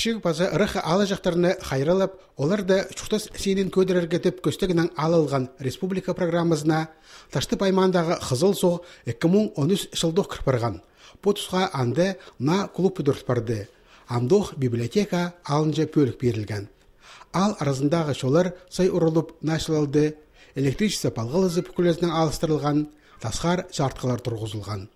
кішік база рыха ала жақтарына қайрылып, олар да чухтас сейнен көдірерге деп көстігінің алылған республика программасына ташты паймандағы қызыл соқ 2013 жылдық кірпірған Потусқа анды на клуб дүрт барды амдох библиотека алынжы бөлік берілген ал арасындағы шолар сай ұрылып нашылалды электричество палғылызы пүкілесінен алыстырылған тасқар жартқылар тұрғызылған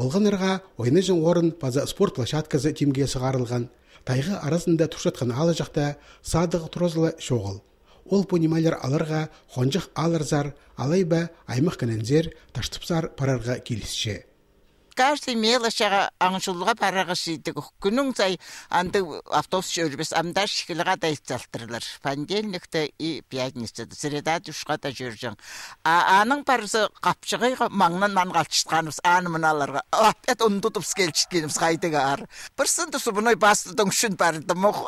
ойны жың орын паза спорт площадкасы тимге сығарылған. Тайғы арасында тұршатқан алы жақта садығы тұрозылы шоғыл. Ол понималер алырға, қонжық алырзар, алайба аймақ кінензер таштыпсар парарға келісше каждый мелочага аңшылға парағыш идік. Күнің сай анды автобус жүрбес амдаш шикіліға да итсалтырлар. Пандельникті и пятницады. Среда дұшқа да А, аның парысы капчыгы маңнан ман қалчытқанымыз аны мыналарға. Апет ұндытып келчіткеніміз қайтыға ар. Бір сынды сұбыной бастыдың үшін барды мұқ.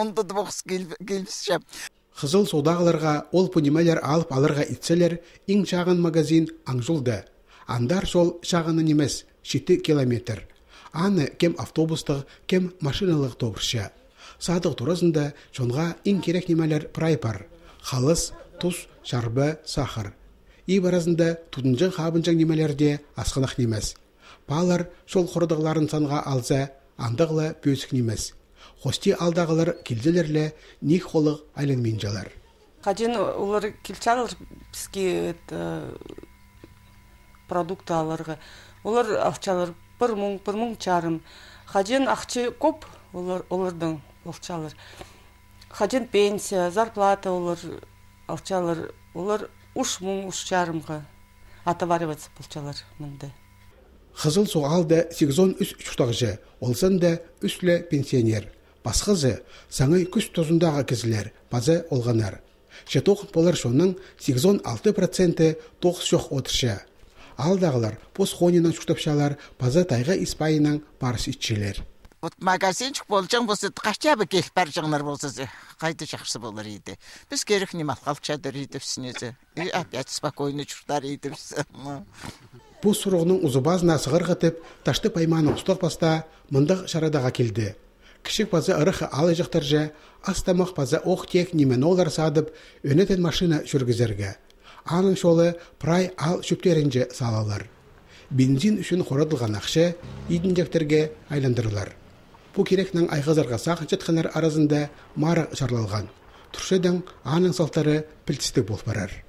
Ұндытып оқыс кызыл жап. Қызыл содағыларға ол пүнемелер алып алырға итселер, иң шағын магазин аңжылды андар сол шағыны емес шеті километр аны кем автобустық кем машиналық тобырча садық турасында жонға иң керек немелер прайпар халыс тұс, шарбы сахар и баразында тудынжың хабынжың немелерде асқынық немес палар шол құрыдығыларын санға алса андығылы бөсік немес хости алдағылар келделерлі них холық айленмен жалар. Қаден олар писки продукты аларга олар акчалар бир миң бир миң жарым хажен акча көп олар олардын акчалар хажен пенсия зарплата олар акчалар олар уш миң уш жарымга отовариваться болчалар кызыл Хызыл суғал да 813 чуқтағжы, олсан да үсле пенсионер. Басқызы саңы күс тұзындағы кізілер, базы олғанар. Шетоқ болар шоның 86% тоқ шоқ отыршы алдағылар хонина чуктапшалар паза тайга испайынан барыс итчилер вот магазинчик болжаң болсо хотя бы келіп бар болса қайта э, жақсы болар еді біз керек не мал қалчадыр еді э, и опять спокойно жүрдар еді бұл сұрығының ұзыбаз ташты пайманы ұстақ баста шарадаға келді кішік паза ырықы алы жақтар жа астамақ паза оқ тек немен олар садып өнетін машина жүргізерге Аның шолы прай ал шүптерінже салалар. Бензин үшін қоратылған ақшы идінжектерге айландырылар. бұл керекнің айғазарға сақ жатқанар аразында мары шарлалған. Тұршедің аның салтары пілтісті болып барар.